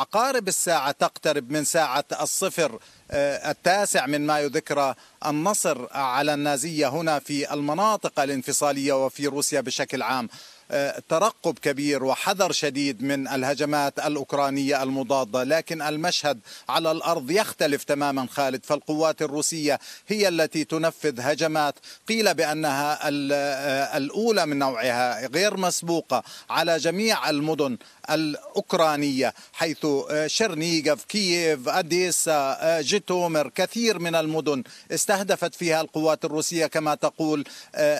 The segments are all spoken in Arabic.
عقارب الساعة تقترب من ساعة الصفر آه، التاسع من مايو ذكرى النصر على النازية هنا في المناطق الانفصالية وفي روسيا بشكل عام آه، ترقب كبير وحذر شديد من الهجمات الأوكرانية المضادة لكن المشهد على الأرض يختلف تماما خالد فالقوات الروسية هي التي تنفذ هجمات قيل بأنها آه، الأولى من نوعها غير مسبوقة على جميع المدن الأوكرانية حيث آه، شرنيغف كييف أديسا جيتومر كثير من المدن استهدفت فيها القوات الروسية كما تقول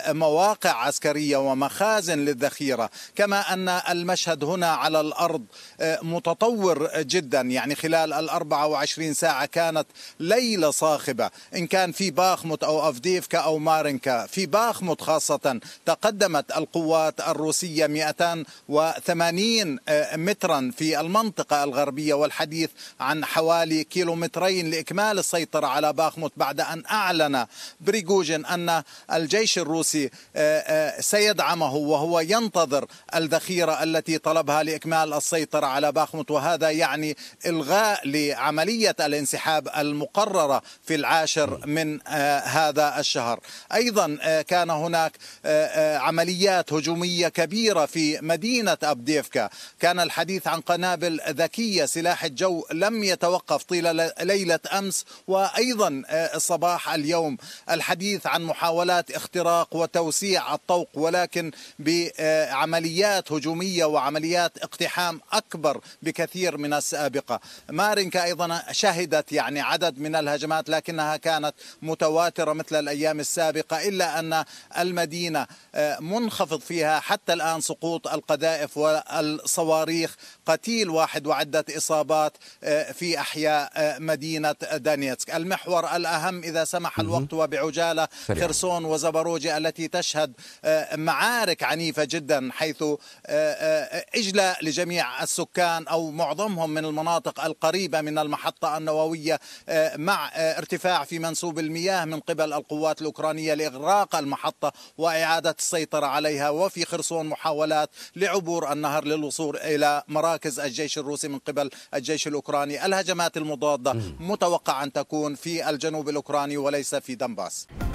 مواقع عسكرية ومخازن للذخيرة الأخيرة كما أن المشهد هنا على الأرض آه، متطور جدا يعني خلال ال 24 ساعة كانت ليلة صاخبة إن كان في باخموت أو أفديفكا أو مارينكا في باخموت خاصة تقدمت القوات الروسية 280 آه، مترا في المنطقة الغربية والحديث عن حوالي كيلومترين لإكمال السيطرة على باخموت بعد أن أعلن بريغوجين أن الجيش الروسي آه، سيدعمه وهو ينضم تنتظر الذخيرة التي طلبها لإكمال السيطرة على باخموت وهذا يعني إلغاء لعملية الانسحاب المقررة في العاشر من آه، هذا الشهر أيضا آه، كان هناك آه، عمليات هجومية كبيرة في مدينة أبديفكا كان الحديث عن قنابل ذكية سلاح الجو لم يتوقف طيلة ليلة أمس وأيضا صباح اليوم الحديث عن محاولات اختراق وتوسيع الطوق ولكن ب عمليات هجومية وعمليات اقتحام أكبر بكثير من السابقة مارينكا أيضا شهدت يعني عدد من الهجمات لكنها كانت متواترة مثل الأيام السابقة إلا أن المدينة آه، منخفض فيها حتى الآن سقوط القذائف والصواريخ قتيل واحد وعدة إصابات آه، في أحياء آه، مدينة دانيتسك المحور الأهم إذا سمح الوقت وبعجالة خرسون وزبروجي التي تشهد معارك عنيفة جدا جدا حيث إجلاء آه، آه، لجميع السكان أو معظمهم من المناطق القريبة من المحطة النووية آه، مع ارتفاع في منسوب المياه من قبل القوات الأوكرانية لإغراق المحطة وإعادة السيطرة عليها وفي خرسون محاولات لعبور النهر للوصول إلى مراكز الجيش الروسي من قبل الجيش الأوكراني الهجمات المضادة متوقع أن تكون في الجنوب الأوكراني وليس في دنباس